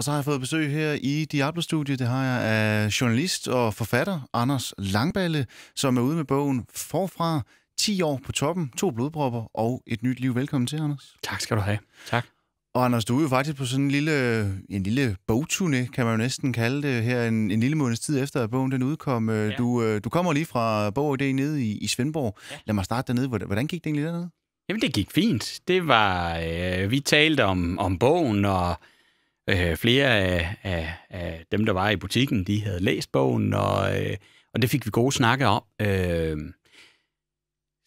Og så har jeg fået besøg her i Diablo Studio. Det har jeg af journalist og forfatter Anders Langballe, som er ude med bogen Forfra 10 år på toppen, to blodpropper og et nyt liv. Velkommen til, Anders. Tak skal du have. Tak. Og Anders, du er jo faktisk på sådan en lille, en lille bogturné, kan man jo næsten kalde det, her en, en lille måneds tid efter, at bogen den udkom. Øh, ja. Du, øh, du kommer lige fra Bog og nede i, i Svendborg. Ja. Lad mig starte dernede. Hvordan gik det egentlig dernede? Jamen, det gik fint. Det var, øh, vi talte om, om bogen, og Øh, flere af, af, af dem, der var i butikken, de havde læst bogen, og, øh, og det fik vi gode snakke om. Øh,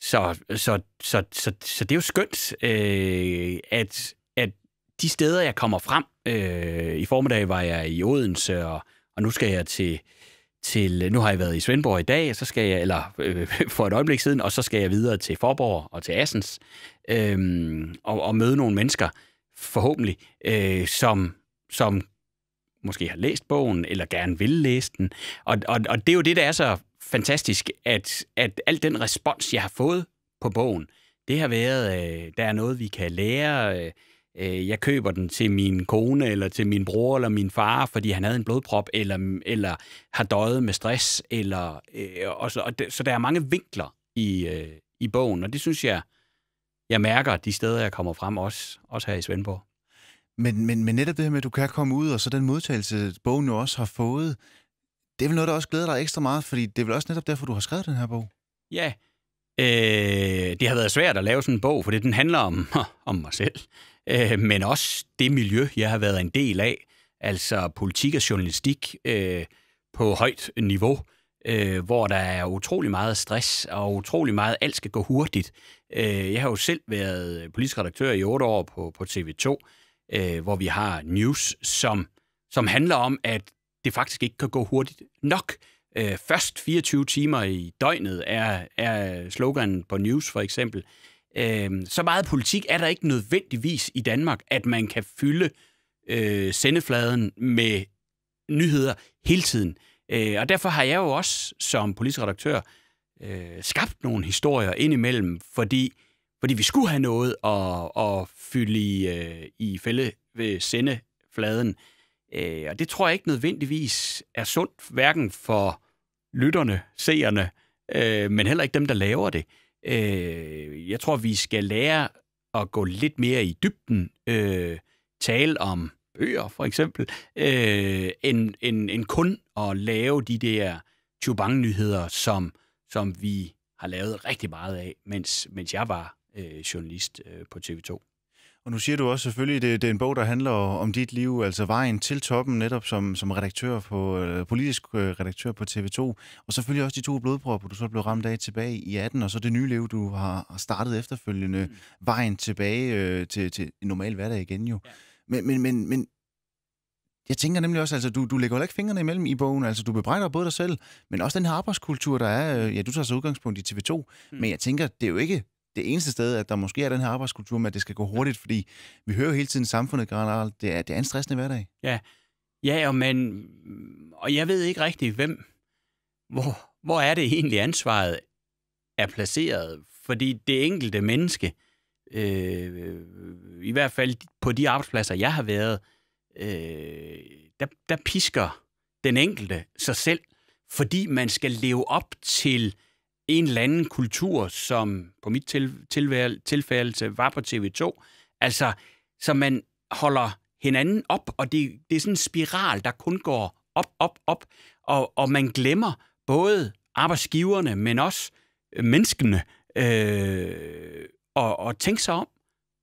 så, så, så, så, så det er jo skønt, øh, at, at de steder, jeg kommer frem, øh, i formiddag var jeg i Odense, og, og nu skal jeg til, til, nu har jeg været i Svendborg i dag, så skal jeg, eller øh, for et øjeblik siden, og så skal jeg videre til Forborg og til Assens, øh, og, og møde nogle mennesker, forhåbentlig, øh, som, som måske har læst bogen, eller gerne vil læse den. Og, og, og det er jo det, der er så fantastisk, at, at al den respons, jeg har fået på bogen, det har været, øh, der er noget, vi kan lære. Øh, øh, jeg køber den til min kone, eller til min bror, eller min far, fordi han havde en blodprop, eller, eller har døjet med stress. Eller, øh, og så, og det, så der er mange vinkler i, øh, i bogen, og det synes jeg, jeg mærker de steder, jeg kommer frem, også, også her i Svendborg. Men, men, men netop det her med, at du kan komme ud, og så den modtagelse, bogen jo også har fået, det er vel noget, der også glæder dig ekstra meget, fordi det er vel også netop derfor, du har skrevet den her bog? Ja, øh, det har været svært at lave sådan en bog, fordi den handler om, om mig selv, øh, men også det miljø, jeg har været en del af, altså politik og journalistik øh, på højt niveau, øh, hvor der er utrolig meget stress og utrolig meget, alt skal gå hurtigt. Øh, jeg har jo selv været politisk redaktør i otte år på, på TV2, øh, hvor vi har news, som, som handler om, at det faktisk ikke kan gå hurtigt nok. Øh, først 24 timer i døgnet er, er sloganen på news for eksempel. Øh, så meget politik er der ikke nødvendigvis i Danmark, at man kan fylde øh, sendefladen med nyheder hele tiden. Øh, og derfor har jeg jo også som politisk redaktør øh, skabt nogle historier indimellem, fordi fordi vi skulle have noget at, at fylde i, øh, i fælde ved øh, sendefladen. Øh, og det tror jeg ikke nødvendigvis er sundt, hverken for lytterne, seerne, øh, men heller ikke dem, der laver det. Øh, jeg tror, vi skal lære at gå lidt mere i dybden, øh, tale om bøger for eksempel, øh, end, end, end kun at lave de der chubang-nyheder, som, som vi har lavet rigtig meget af, mens, mens jeg var øh, journalist øh, på TV2. Og nu siger du også selvfølgelig, det, det er en bog, der handler om dit liv, altså vejen til toppen, netop som, som redaktør på, øh, politisk øh, redaktør på TV2, og selvfølgelig også de to blodpropper, du så blev ramt af tilbage i 18, og så det nye liv, du har startet efterfølgende, mm. vejen tilbage øh, til, til en normal hverdag igen jo. Ja. Men, men, men, men jeg tænker nemlig også, altså du, du lægger ikke fingrene imellem i bogen, altså du bebrejder både dig selv, men også den her arbejdskultur, der er, øh, ja, du tager så udgangspunkt i TV2, mm. men jeg tænker, det er jo ikke det eneste sted, at der måske er den her arbejdskultur med, at det skal gå hurtigt, fordi vi hører hele tiden samfundet generelt, det er, det er en stressende hverdag. Ja, ja og, man, og jeg ved ikke rigtigt, hvem, hvor, hvor er det egentlig ansvaret er placeret? Fordi det enkelte menneske, øh, i hvert fald på de arbejdspladser, jeg har været, øh, der, der pisker den enkelte sig selv, fordi man skal leve op til en eller anden kultur, som på mit til, tilfælde var på TV2. Altså, så man holder hinanden op, og det, det er sådan en spiral, der kun går op, op, op, og, og man glemmer både arbejdsgiverne, men også øh, menneskene, øh, og, og tænke sig om,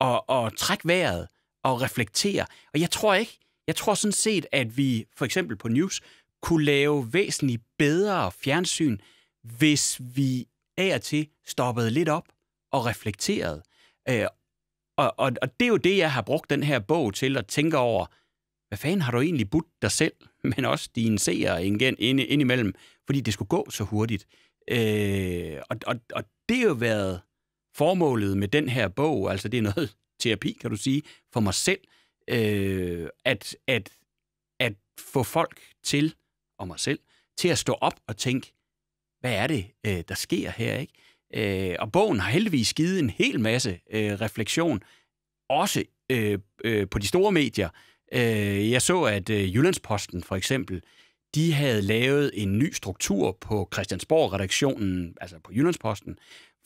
og, og trække vejret, og reflektere. Og jeg tror ikke, jeg tror sådan set, at vi for eksempel på News kunne lave væsentligt bedre fjernsyn, hvis vi af og til stoppede lidt op og reflekterede. Øh, og, og, og det er jo det, jeg har brugt den her bog til at tænke over, hvad fanden har du egentlig budt dig selv, men også dine seere igen ind, imellem, fordi det skulle gå så hurtigt. Øh, og, og, og det har jo været formålet med den her bog, altså det er noget terapi, kan du sige, for mig selv, øh, at, at, at få folk til, og mig selv, til at stå op og tænke, hvad er det, øh, der sker her, ikke? Øh, og bogen har heldigvis givet en hel masse øh, refleksion, også øh, øh, på de store medier. Øh, jeg så, at øh, Jyllandsposten for eksempel, de havde lavet en ny struktur på Christiansborg-redaktionen, altså på Jyllandsposten,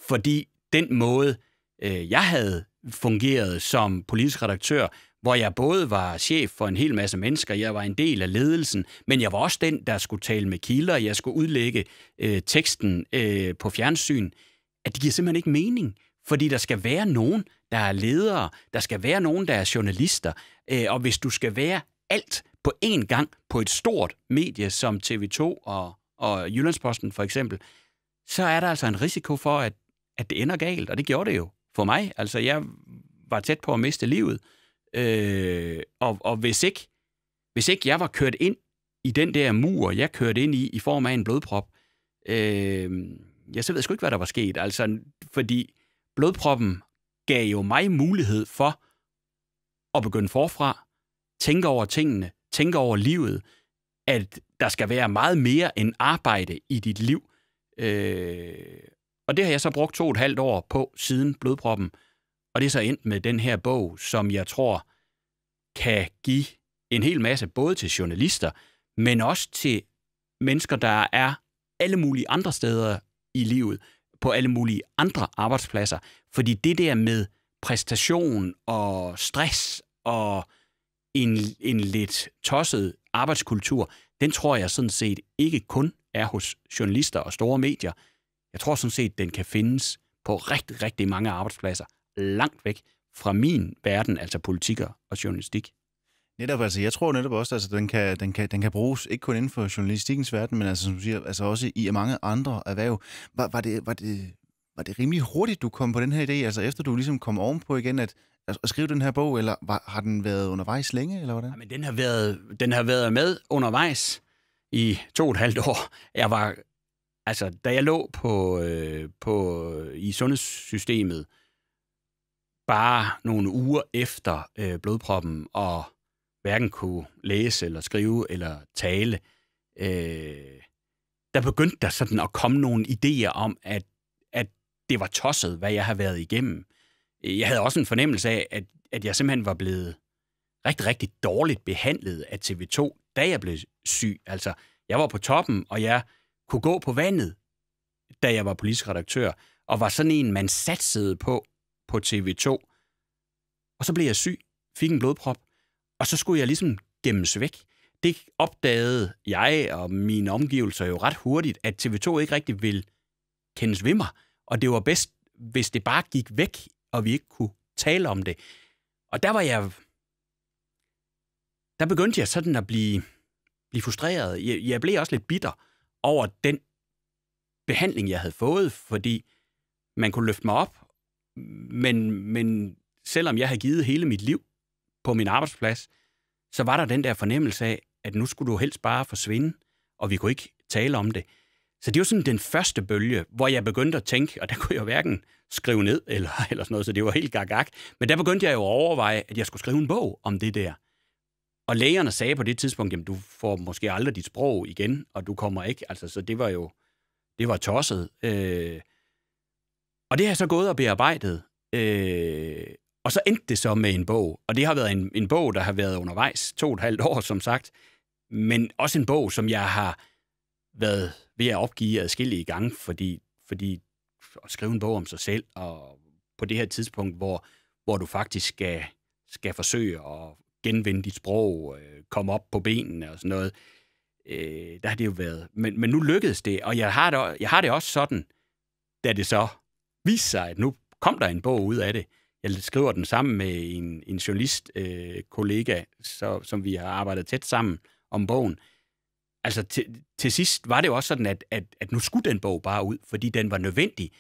fordi den måde, øh, jeg havde fungeret som politisk redaktør, hvor jeg både var chef for en hel masse mennesker, jeg var en del af ledelsen, men jeg var også den, der skulle tale med kilder, jeg skulle udlægge øh, teksten øh, på fjernsyn, at det giver simpelthen ikke mening, fordi der skal være nogen, der er ledere, der skal være nogen, der er journalister, øh, og hvis du skal være alt på én gang på et stort medie som TV2 og, og Jyllandsposten for eksempel, så er der altså en risiko for, at, at det ender galt, og det gjorde det jo for mig. Altså, jeg var tæt på at miste livet, Øh, og, og hvis ikke, hvis ikke jeg var kørt ind i den der mur, jeg kørte ind i, i form af en blodprop, øh, ja, så ved jeg sgu ikke, hvad der var sket. Altså, fordi blodproppen gav jo mig mulighed for at begynde forfra, tænke over tingene, tænke over livet, at der skal være meget mere end arbejde i dit liv. Øh, og det har jeg så brugt to og et halvt år på siden blodproppen. Og det er så endt med den her bog, som jeg tror kan give en hel masse, både til journalister, men også til mennesker, der er alle mulige andre steder i livet, på alle mulige andre arbejdspladser. Fordi det der med præstation og stress og en, en lidt tosset arbejdskultur, den tror jeg sådan set ikke kun er hos journalister og store medier. Jeg tror sådan set, den kan findes på rigtig, rigtig mange arbejdspladser langt væk fra min verden, altså politikker og journalistik. Netop, altså jeg tror netop også, at altså, den, kan, den, kan, den kan bruges ikke kun inden for journalistikkens verden, men altså, som du siger, altså også i mange andre erhverv. Var, var, det, var, det, var det rimelig hurtigt, du kom på den her idé, altså efter du ligesom kom ovenpå igen, at, at skrive den her bog, eller var, har den været undervejs længe, eller hvordan? Jamen, den har været, den har været med undervejs i to og et halvt år. Jeg var, altså, da jeg lå på, øh, på, i sundhedssystemet, bare nogle uger efter øh, blodproppen, og hverken kunne læse eller skrive eller tale, øh, der begyndte der sådan at komme nogle idéer om, at, at det var tosset, hvad jeg havde været igennem. Jeg havde også en fornemmelse af, at, at jeg simpelthen var blevet rigtig, rigtig dårligt behandlet af TV2, da jeg blev syg. Altså, jeg var på toppen, og jeg kunne gå på vandet, da jeg var politisk redaktør, og var sådan en, man satsede på, på TV2. Og så blev jeg syg, fik en blodprop, og så skulle jeg ligesom gemmes væk. Det opdagede jeg og mine omgivelser jo ret hurtigt, at TV2 ikke rigtig ville kendes ved mig, og det var bedst, hvis det bare gik væk, og vi ikke kunne tale om det. Og der var jeg... Der begyndte jeg sådan at blive, blive frustreret. Jeg, jeg blev også lidt bitter over den behandling, jeg havde fået, fordi man kunne løfte mig op, men, men selvom jeg havde givet hele mit liv på min arbejdsplads, så var der den der fornemmelse af, at nu skulle du helst bare forsvinde, og vi kunne ikke tale om det. Så det var sådan den første bølge, hvor jeg begyndte at tænke, og der kunne jeg hverken skrive ned eller, eller sådan noget, så det var helt gagag. Men der begyndte jeg jo at overveje, at jeg skulle skrive en bog om det der. Og lægerne sagde på det tidspunkt, jamen du får måske aldrig dit sprog igen, og du kommer ikke. Altså, så det var jo, det var tosset. Øh, og det har jeg så gået og bearbejdet. Øh, og så endte det så med en bog. Og det har været en, en bog, der har været undervejs to og et halvt år, som sagt. Men også en bog, som jeg har været ved at opgive adskillige gange, fordi, fordi at skrive en bog om sig selv, og på det her tidspunkt, hvor, hvor du faktisk skal, skal forsøge at genvinde dit sprog, øh, komme op på benene og sådan noget, øh, der har det jo været. Men, men nu lykkedes det, og jeg har det, jeg har det også sådan, da det så viste sig, at nu kom der en bog ud af det. Jeg skriver den sammen med en, en journalist-kollega, øh, kollega, så, som vi har arbejdet tæt sammen om bogen. Altså til, til sidst var det jo også sådan, at, at, at nu skulle den bog bare ud, fordi den var nødvendig.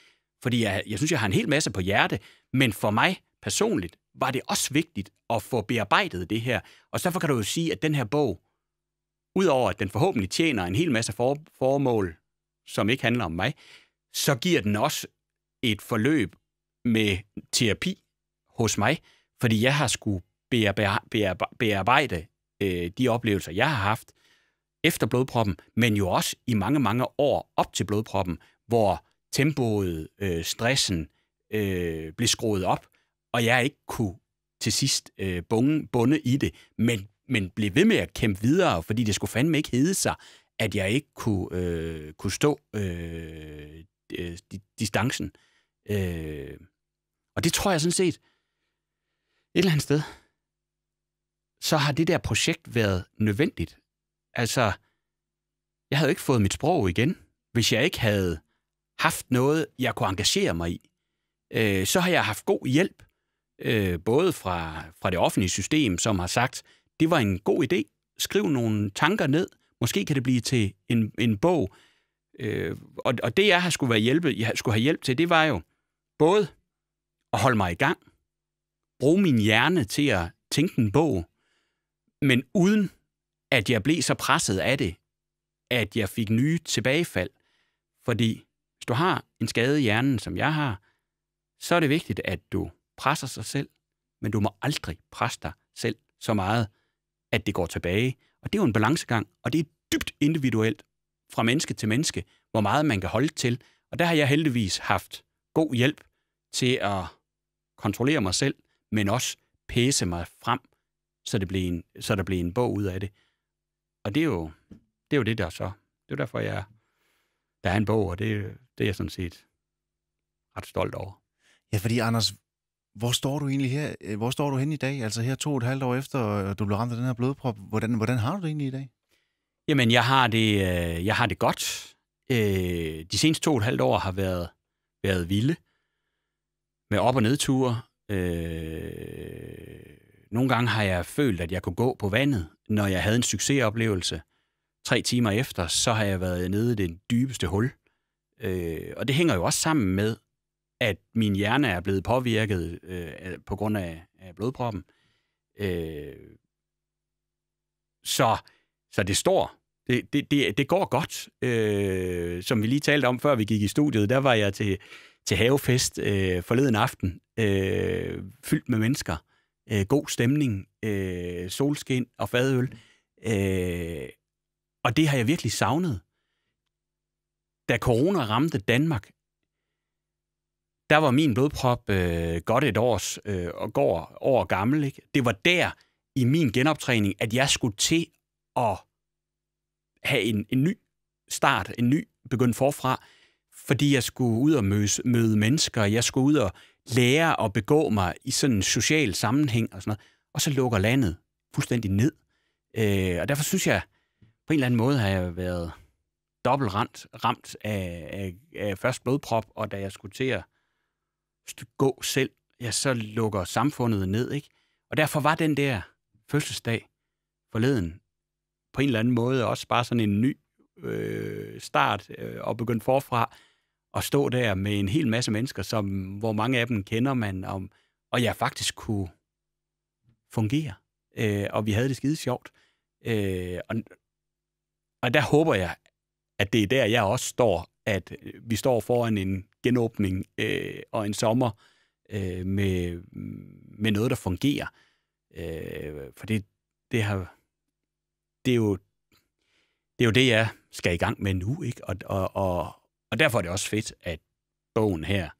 Fordi jeg, jeg synes, jeg har en hel masse på hjerte, men for mig personligt var det også vigtigt at få bearbejdet det her. Og derfor kan du jo sige, at den her bog, udover at den forhåbentlig tjener en hel masse for, formål, som ikke handler om mig, så giver den også et forløb med terapi hos mig, fordi jeg har skulle bearbejde øh, de oplevelser, jeg har haft efter blodproppen, men jo også i mange, mange år op til blodproppen, hvor tempoet, øh, stressen øh, blev skruet op, og jeg ikke kunne til sidst øh, bunge, bunde i det, men, men blev ved med at kæmpe videre, fordi det skulle fandme ikke hede sig, at jeg ikke kunne, øh, kunne stå øh, øh distancen. Øh, og det tror jeg sådan set, et eller andet sted, så har det der projekt været nødvendigt. Altså, jeg havde ikke fået mit sprog igen, hvis jeg ikke havde haft noget, jeg kunne engagere mig i. Øh, så har jeg haft god hjælp, øh, både fra, fra det offentlige system, som har sagt, det var en god idé, skriv nogle tanker ned, måske kan det blive til en, en bog. Øh, og, og det, jeg har skulle, være hjælpe, jeg skulle have hjælp til, det var jo, både at holde mig i gang, bruge min hjerne til at tænke en bog, men uden at jeg blev så presset af det, at jeg fik nye tilbagefald. Fordi hvis du har en skade i hjernen, som jeg har, så er det vigtigt, at du presser sig selv, men du må aldrig presse dig selv så meget, at det går tilbage. Og det er jo en balancegang, og det er dybt individuelt fra menneske til menneske, hvor meget man kan holde til. Og der har jeg heldigvis haft god hjælp til at kontrollere mig selv, men også pæse mig frem, så, det blev en, så der blev en bog ud af det. Og det er jo det, er jo det der så. Det er derfor, jeg, der er en bog, og det, det er jeg sådan set ret stolt over. Ja, fordi Anders, hvor står du egentlig her? Øh, hvor står du hen i dag? Altså her to og et halvt år efter, øh, du blev ramt af den her blodprop. Hvordan, hvordan har du det egentlig i dag? Jamen, jeg har det, øh, jeg har det godt. De seneste to og et halvt år har været været vilde med op- og nedture. Øh, nogle gange har jeg følt, at jeg kunne gå på vandet, når jeg havde en succesoplevelse. Tre timer efter, så har jeg været nede i det dybeste hul. Øh, og det hænger jo også sammen med, at min hjerne er blevet påvirket øh, på grund af, af blodproppen. Øh, så, så det står det, det, det, det går godt. Øh, som vi lige talte om, før vi gik i studiet, der var jeg til, til havefest øh, forleden aften, øh, fyldt med mennesker. Øh, god stemning, øh, solskin og fadøl. Øh, og det har jeg virkelig savnet. Da corona ramte Danmark, der var min blodprop øh, godt et års øh, og går år gammel. Ikke? Det var der i min genoptræning, at jeg skulle til at have en, en ny start, en ny begynd forfra, fordi jeg skulle ud og møde, møde mennesker, jeg skulle ud og lære og begå mig i sådan en social sammenhæng og sådan noget, og så lukker landet fuldstændig ned. Øh, og derfor synes jeg, på en eller anden måde har jeg været dobbelt ramt, ramt af, af, af først blodprop, og da jeg skulle til at gå selv, ja, så lukker samfundet ned, ikke? Og derfor var den der fødselsdag forleden på en eller anden måde også bare sådan en ny øh, start øh, og begynde forfra at stå der med en hel masse mennesker, som, hvor mange af dem kender man, om, og jeg faktisk kunne fungere, øh, og vi havde det skide sjovt. Øh, og, og der håber jeg, at det er der, jeg også står, at øh, vi står foran en genåbning øh, og en sommer øh, med, med noget, der fungerer. Øh, for det, det har det er jo det, er jo det jeg skal i gang med nu. Ikke? Og, og, og, og derfor er det også fedt, at bogen her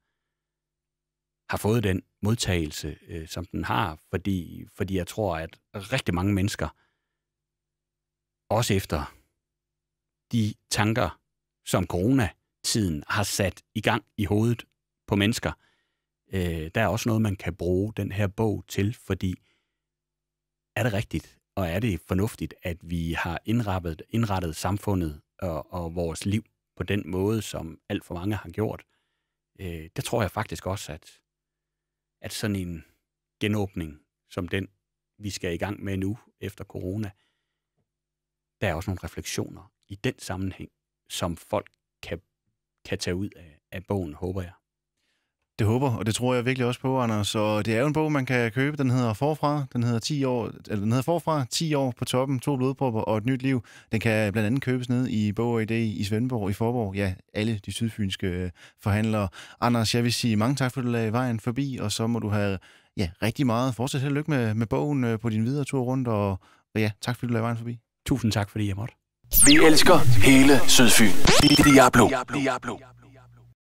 har fået den modtagelse, øh, som den har, fordi, fordi jeg tror, at rigtig mange mennesker, også efter de tanker, som coronatiden har sat i gang i hovedet på mennesker, øh, der er også noget, man kan bruge den her bog til, fordi er det rigtigt, og er det fornuftigt, at vi har indrettet, indrettet samfundet og, og vores liv på den måde, som alt for mange har gjort? Øh, der tror jeg faktisk også, at, at sådan en genåbning som den, vi skal i gang med nu efter corona, der er også nogle refleksioner i den sammenhæng, som folk kan, kan tage ud af, af bogen, håber jeg. Det håber, og det tror jeg virkelig også på, Anders. Så det er jo en bog, man kan købe. Den hedder Forfra. Den hedder, 10 år, eller den hedder Forfra, 10 år på toppen, to blodpropper og et nyt liv. Den kan blandt andet købes ned i Bog ID i Svendborg, i Forborg. Ja, alle de sydfynske øh, forhandlere. Anders, jeg vil sige mange tak, for at du lagde vejen forbi, og så må du have ja, rigtig meget. Fortsat held og lykke med, med bogen øh, på din videre tur rundt, og, og ja, tak fordi du lagde vejen forbi. Tusind tak, fordi jeg måtte. Vi elsker hele Sydfyn. Diablo. Diablo. Diablo.